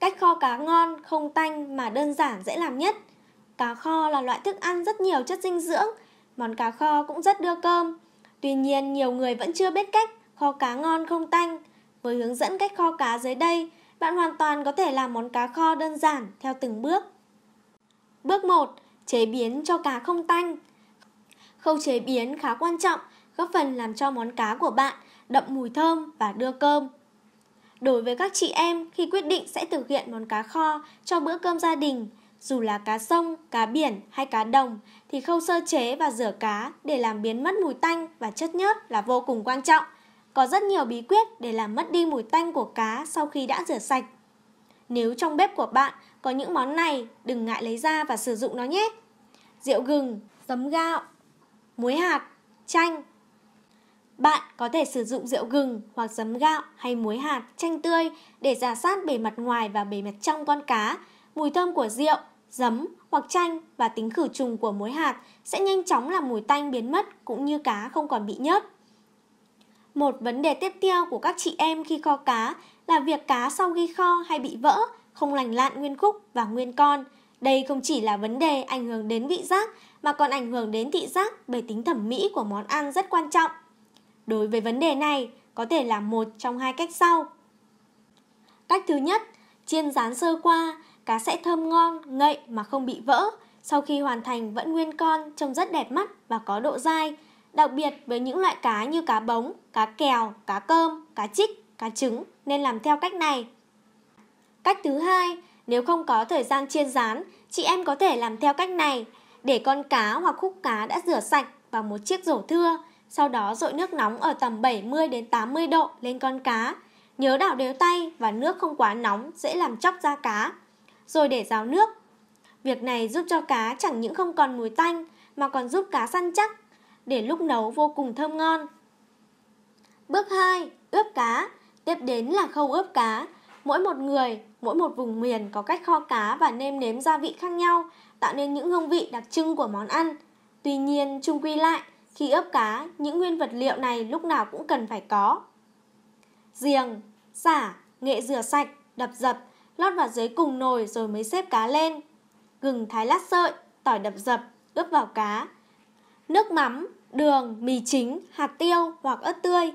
Cách kho cá ngon, không tanh mà đơn giản dễ làm nhất. Cá kho là loại thức ăn rất nhiều chất dinh dưỡng, món cá kho cũng rất đưa cơm. Tuy nhiên, nhiều người vẫn chưa biết cách kho cá ngon không tanh. Với hướng dẫn cách kho cá dưới đây, bạn hoàn toàn có thể làm món cá kho đơn giản theo từng bước. Bước 1. Chế biến cho cá không tanh Khâu chế biến khá quan trọng, góp phần làm cho món cá của bạn đậm mùi thơm và đưa cơm. Đối với các chị em khi quyết định sẽ thực hiện món cá kho cho bữa cơm gia đình, dù là cá sông, cá biển hay cá đồng thì khâu sơ chế và rửa cá để làm biến mất mùi tanh và chất nhớt là vô cùng quan trọng. Có rất nhiều bí quyết để làm mất đi mùi tanh của cá sau khi đã rửa sạch. Nếu trong bếp của bạn có những món này, đừng ngại lấy ra và sử dụng nó nhé. Rượu gừng, giấm gạo, muối hạt, chanh, bạn có thể sử dụng rượu gừng hoặc giấm gạo hay muối hạt, chanh tươi để giả sát bề mặt ngoài và bề mặt trong con cá. Mùi thơm của rượu, giấm hoặc chanh và tính khử trùng của muối hạt sẽ nhanh chóng làm mùi tanh biến mất cũng như cá không còn bị nhớt. Một vấn đề tiếp theo của các chị em khi kho cá là việc cá sau khi kho hay bị vỡ, không lành lặn nguyên khúc và nguyên con. Đây không chỉ là vấn đề ảnh hưởng đến vị giác mà còn ảnh hưởng đến thị giác bởi tính thẩm mỹ của món ăn rất quan trọng đối với vấn đề này có thể là một trong hai cách sau. Cách thứ nhất, chiên rán sơ qua, cá sẽ thơm ngon, ngậy mà không bị vỡ, sau khi hoàn thành vẫn nguyên con, trông rất đẹp mắt và có độ dai, đặc biệt với những loại cá như cá bống, cá kèo, cá cơm, cá chích, cá trứng nên làm theo cách này. Cách thứ hai, nếu không có thời gian chiên rán, chị em có thể làm theo cách này, để con cá hoặc khúc cá đã rửa sạch vào một chiếc rổ thưa, sau đó dội nước nóng ở tầm 70 đến 80 độ lên con cá. Nhớ đảo đều tay và nước không quá nóng dễ làm chóc da cá, rồi để ráo nước. Việc này giúp cho cá chẳng những không còn mùi tanh mà còn giúp cá săn chắc, để lúc nấu vô cùng thơm ngon. Bước 2, ướp cá. Tiếp đến là khâu ướp cá. Mỗi một người, mỗi một vùng miền có cách kho cá và nêm nếm gia vị khác nhau, tạo nên những hương vị đặc trưng của món ăn. Tuy nhiên, chung quy lại, khi ướp cá, những nguyên vật liệu này lúc nào cũng cần phải có. Giềng, xả, nghệ rửa sạch, đập dập, lót vào dưới cùng nồi rồi mới xếp cá lên. Gừng thái lát sợi, tỏi đập dập, ướp vào cá. Nước mắm, đường, mì chính, hạt tiêu hoặc ớt tươi.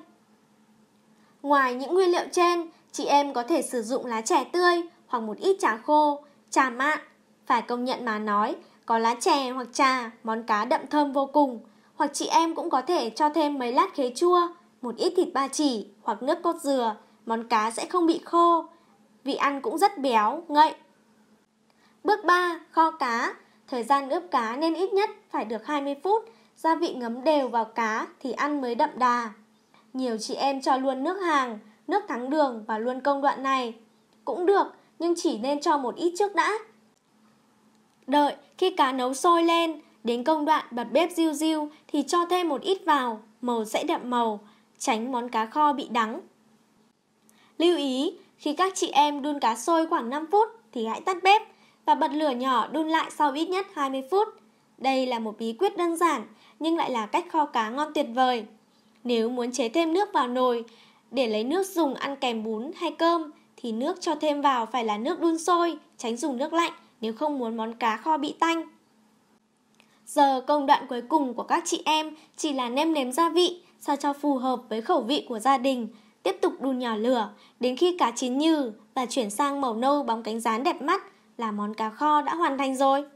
Ngoài những nguyên liệu trên, chị em có thể sử dụng lá chè tươi hoặc một ít trà khô, trà mạn. Phải công nhận mà nói, có lá chè hoặc trà, món cá đậm thơm vô cùng – hoặc chị em cũng có thể cho thêm mấy lát khế chua, một ít thịt ba chỉ hoặc nước cốt dừa, món cá sẽ không bị khô. Vị ăn cũng rất béo, ngậy. Bước 3. Kho cá Thời gian ướp cá nên ít nhất phải được 20 phút, gia vị ngấm đều vào cá thì ăn mới đậm đà. Nhiều chị em cho luôn nước hàng, nước thắng đường và luôn công đoạn này. Cũng được, nhưng chỉ nên cho một ít trước đã. Đợi khi cá nấu sôi lên, Đến công đoạn bật bếp riu riu thì cho thêm một ít vào, màu sẽ đậm màu, tránh món cá kho bị đắng. Lưu ý, khi các chị em đun cá sôi khoảng 5 phút thì hãy tắt bếp và bật lửa nhỏ đun lại sau ít nhất 20 phút. Đây là một bí quyết đơn giản nhưng lại là cách kho cá ngon tuyệt vời. Nếu muốn chế thêm nước vào nồi để lấy nước dùng ăn kèm bún hay cơm thì nước cho thêm vào phải là nước đun sôi, tránh dùng nước lạnh nếu không muốn món cá kho bị tanh. Giờ công đoạn cuối cùng của các chị em chỉ là nêm nếm gia vị sao cho phù hợp với khẩu vị của gia đình. Tiếp tục đun nhỏ lửa đến khi cá chín nhừ và chuyển sang màu nâu bóng cánh rán đẹp mắt là món cá kho đã hoàn thành rồi.